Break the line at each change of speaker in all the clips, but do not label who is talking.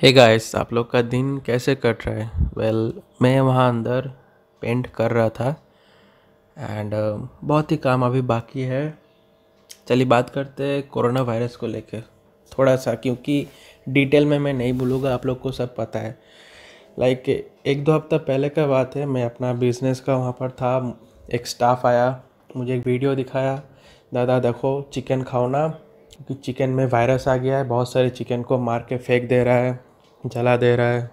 हे hey guys आप लोग का दिन कैसे कट रहा है वेल well, मैं वहाँ अंदर पेंट कर रहा था एंड uh, बहुत ही काम अभी बाकी है चलिए बात करते हैं कोरोना वायरस को लेकर थोड़ा सा क्योंकि डिटेल में मैं नहीं बोलूँगा आप लोग को सब पता है लाइक like, एक दो हफ्ता पहले का बात है मैं अपना बिजनेस का वहाँ पर था एक स्टाफ आया मुझे एक वीडियो दिखाया दादा देखो चिकन खाओ ना क्योंकि चिकन में वायरस आ गया है बहुत सारे चिकन को मार के फेंक दे रहा है जला दे रहा है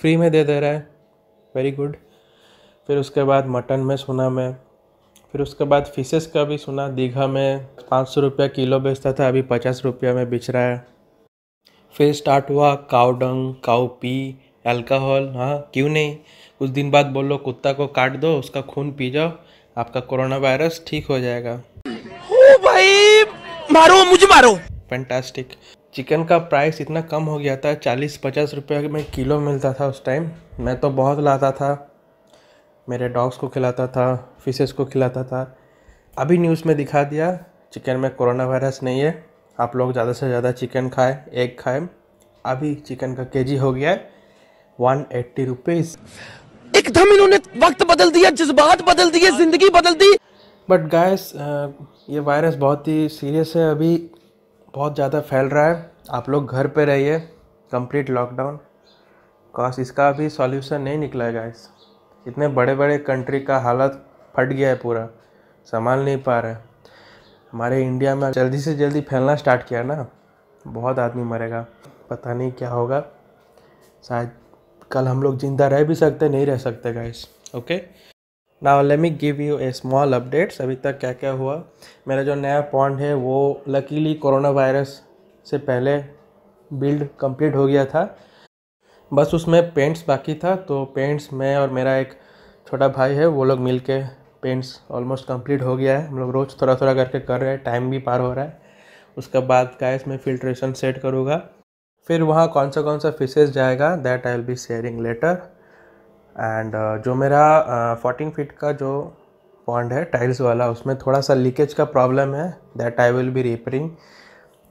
फ्री में दे दे रहा है वेरी गुड फिर उसके बाद मटन में सुना मैं फिर उसके बाद फिशेस का भी सुना दीघा में पाँच सौ रुपया किलो बेचता था अभी पचास रुपया में बेच रहा है फिर स्टार्ट हुआ काव डंग पी अल्कोहल हाँ क्यों नहीं कुछ दिन बाद बोलो कुत्ता को काट दो उसका खून पी जाओ आपका कोरोना वायरस ठीक हो जाएगा ओ भाई मारो मुझे मारो फैंटास्टिक चिकन का प्राइस इतना कम हो गया था चालीस पचास रुपये में किलो मिलता था उस टाइम मैं तो बहुत लाता था मेरे डॉग्स को खिलाता था फिशेस को खिलाता था अभी न्यूज़ में दिखा दिया चिकन में कोरोना वायरस नहीं है आप लोग ज़्यादा से ज़्यादा चिकन खाएं एग खाएं अभी चिकन का केजी हो गया है वन एट्टी रुपीज़ एकदम इन्होंने वक्त बदल दिया जज्बात बदल दिए ज़िंदगी बदल दी बट गायस ये वायरस बहुत ही सीरियस है अभी बहुत ज़्यादा फैल रहा है आप लोग घर पे रहिए कंप्लीट लॉकडाउन कॉज इसका अभी सॉल्यूशन नहीं निकला है गाइस इतने बड़े बड़े कंट्री का हालत फट गया है पूरा संभाल नहीं पा रहा है हमारे इंडिया में जल्दी से जल्दी फैलना स्टार्ट किया ना बहुत आदमी मरेगा पता नहीं क्या होगा शायद कल हम लोग ज़िंदा रह भी सकते नहीं रह सकते guys okay now let me give you a small updates अभी तक क्या क्या हुआ मेरा जो नया पॉन्ड है वो लकीली कोरोना वायरस से पहले बिल्ड कंप्लीट हो गया था बस उसमें पेंट्स बाकी था तो पेंट्स मैं और मेरा एक छोटा भाई है वो लोग मिल के पेंट्स ऑलमोस्ट कंप्लीट हो गया है हम लोग रोज़ थोड़ा थोड़ा करके कर रहे हैं टाइम भी पार हो रहा है उसके बाद का इसमें फिल्ट्रेशन सेट करूँगा फिर वहाँ कौन सा कौन सा फिशेज जाएगा that I will be sharing later and uh, जो मेरा फोर्टीन uh, फिट का जो पॉन्ड है टाइल्स वाला उसमें थोड़ा सा लीकेज का प्रॉब्लम है that I will be repairing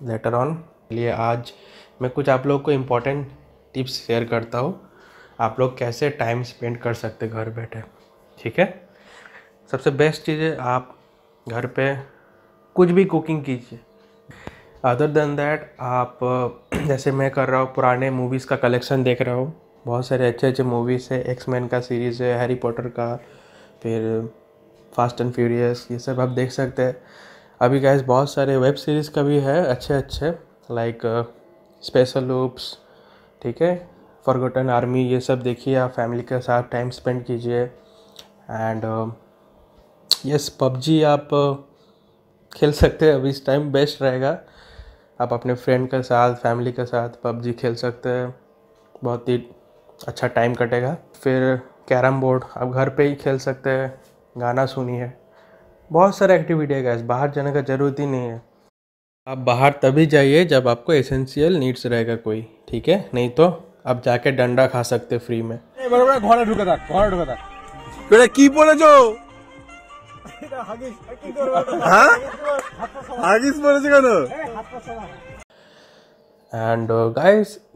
later on लिए आज मैं कुछ आप लोग को इम्पोर्टेंट टिप्स शेयर करता हूँ आप लोग कैसे टाइम स्पेंड कर सकते घर बैठे ठीक है सबसे बेस्ट चीज़ है आप घर पे कुछ भी कुकिंग कीजिए अदर देन दैट आप जैसे मैं कर रहा हूँ पुराने मूवीज़ का कलेक्शन देख रहा हूँ बहुत सारे अच्छे अच्छे मूवीज़ है एक्स मैन का सीरीज़ है हैरी पॉटर का फिर फास्ट एंड फ्यूरियस ये सब आप देख सकते हैं अभी गैस बहुत सारे वेब सीरीज़ का भी है अच्छे अच्छे लाइक स्पेशल लूप्स ठीक है फॉरगोटन आर्मी ये सब देखिए आप फैमिली के साथ टाइम स्पेंड कीजिए एंड यस uh, पबजी आप uh, खेल सकते हैं अभी इस टाइम बेस्ट रहेगा आप अपने फ्रेंड के साथ फैमिली के साथ पबजी खेल सकते हैं बहुत ही अच्छा टाइम कटेगा फिर कैरम बोर्ड आप घर पे ही खेल सकते हैं गाना सुनी है बहुत सारे एक्टिविटी है गैस बाहर जाने का ज़रूरत ही नहीं है आप बाहर तभी जाइए जब आपको एसेंशियल नीड्स रहेगा कोई ठीक है नहीं तो आप जाके डंडा खा सकते फ्री में ঘরে ঢুকে থাক ঘরে ঢুকে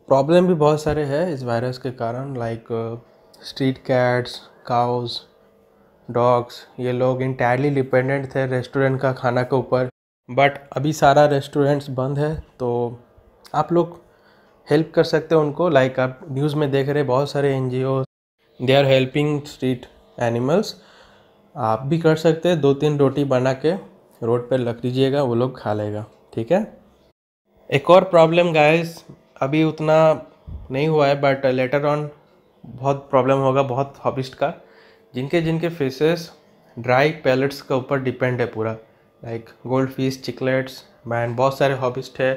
प्रॉब्लम भी बहुत सारे हैं इस वायरस के कारण like street cats cows dogs ये लोग इंटायरली डिपेंडेंट थे रेस्टोरेंट का खाना के ऊपर बट अभी सारा रेस्टोरेंट्स बंद है तो आप लोग हेल्प कर सकते हो उनको लाइक like आप न्यूज़ में देख रहे बहुत सारे N G O they are helping street animals आप भी कर सकते हैं दो तीन रोटी बना के रोड पर रख दीजिएगा वो लोग खा लेगा ठीक है एक और प्रॉब्लम गाइस अभी उतना नहीं हुआ है बट लेटर ऑन बहुत प्रॉब्लम होगा बहुत हॉबिस्ट का जिनके जिनके फेसेस ड्राई पैलेट्स के ऊपर डिपेंड है पूरा like gold fish cichlids man बहुत सारे हॉबिस्ट है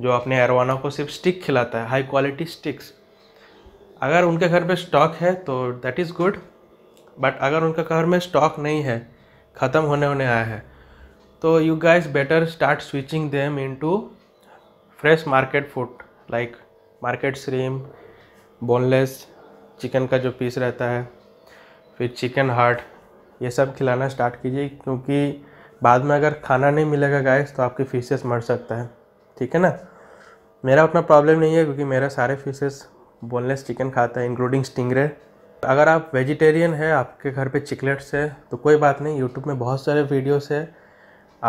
जो अपने एरवाना को सिर्फ स्टिक खिलाता है हाई क्वालिटी स्टिक्स अगर उनके घर में स्टॉक है तो दैट इज़ गुड बट अगर उनके घर में स्टॉक नहीं है ख़त्म होने होने आया है तो you guys better start switching them to fresh market food like market stream boneless chicken का जो पीस रहता है फिर चिकन हार्ट ये सब खिलाना स्टार्ट कीजिए क्योंकि बाद में अगर खाना नहीं मिलेगा गाइस तो आपकी फिशेस मर सकता है ठीक है ना मेरा उतना प्रॉब्लम नहीं है क्योंकि मेरा सारे फिशेस बोनलेस चिकन खाता है इंक्लूडिंग स्टिंगरे अगर आप वेजिटेरियन है आपके घर पे चिकलेट्स है तो कोई बात नहीं यूट्यूब में बहुत सारे वीडियोस है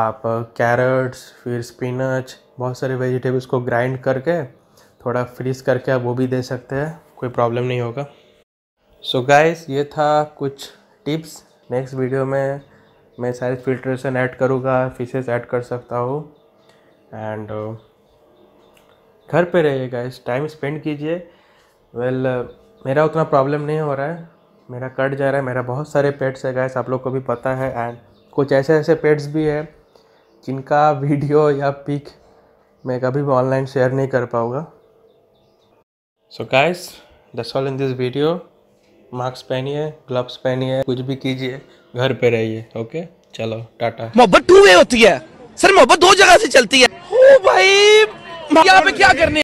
आप कैरट्स फिर स्पिनच बहुत सारे वेजिटेबल्स को ग्राइंड करके थोड़ा फ्रीज करके आप वो भी दे सकते हैं कोई प्रॉब्लम नहीं होगा सो so गाइस ये था कुछ टिप्स नेक्स्ट वीडियो में मैं सारे फिल्ट्रेशन ऐड करूँगा फिशेस ऐड कर सकता हूँ एंड uh, घर पे रहिए गाइस टाइम स्पेंड कीजिए वेल well, uh, मेरा उतना प्रॉब्लम नहीं हो रहा है मेरा कट जा रहा है मेरा बहुत सारे पेट्स है गाइस आप लोग को भी पता है एंड कुछ ऐसे ऐसे पेट्स भी हैं जिनका वीडियो या पिक मैं कभी भी ऑनलाइन शेयर नहीं कर पाऊँगा so guys that's all in this video mask पहनिए ग्लव्स पहनिए कुछ भी कीजिए घर पे रहिए ओके चलो टाटा मोहब्बत टू वे होती है सर मोहब्बत दो जगह से चलती है ओ भाई यहाँ पे क्या करने